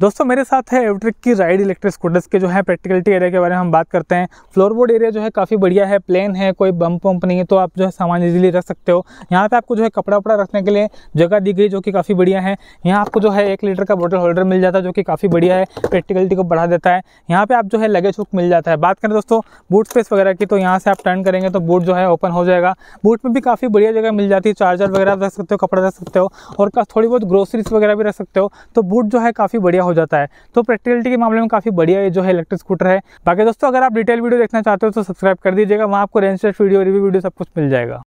दोस्तों मेरे साथ है एवट्रिक की राइड इलेक्ट्रिक स्कूटर्स के जो है प्रैक्टिकलिटी एरिया के बारे में हम बात करते हैं फ्लोरबोर्ड एरिया जो है काफ़ी बढ़िया है प्लेन है कोई बम्प वम्प नहीं है तो आप जो है सामान इजीली रख सकते हो यहाँ पे आपको जो है कपड़ा वपड़ा रखने के लिए जगह दी गई जो कि काफ़ी बढ़िया है यहाँ आपको जो है एक लीटर का बॉटल होल्डर मिल जाता है जो कि काफ़ी बढ़िया है प्रैक्टिकलिटी को बढ़ा देता है यहाँ पर आप जो है लगेज हुक मिल जाता है बात करें दोस्तों बूट स्पेस वगैरह की तो यहाँ से आप टर्न करेंगे तो बूट जो है ओपन हो जाएगा बूट में भी काफ़ी बढ़िया जगह मिल जाती है चार्जर वगैरह रख सकते हो कपड़ा रख सकते हो और थोड़ी बहुत ग्रोसरीज वगैरह भी रख सकते हो तो बूट जो है काफ़ी बढ़िया हो जाता है तो प्रैक्टिकलिटी के मामले में काफ़ी बढ़िया ये जो है इलेक्ट्रिक स्कूटर है बाकी दोस्तों अगर आप डिटेल वीडियो देखना चाहते हो तो सब्सक्राइब कर दीजिएगा वहाँ आपको रेंज वीडियो रिव्यू वीडियो सब कुछ मिल जाएगा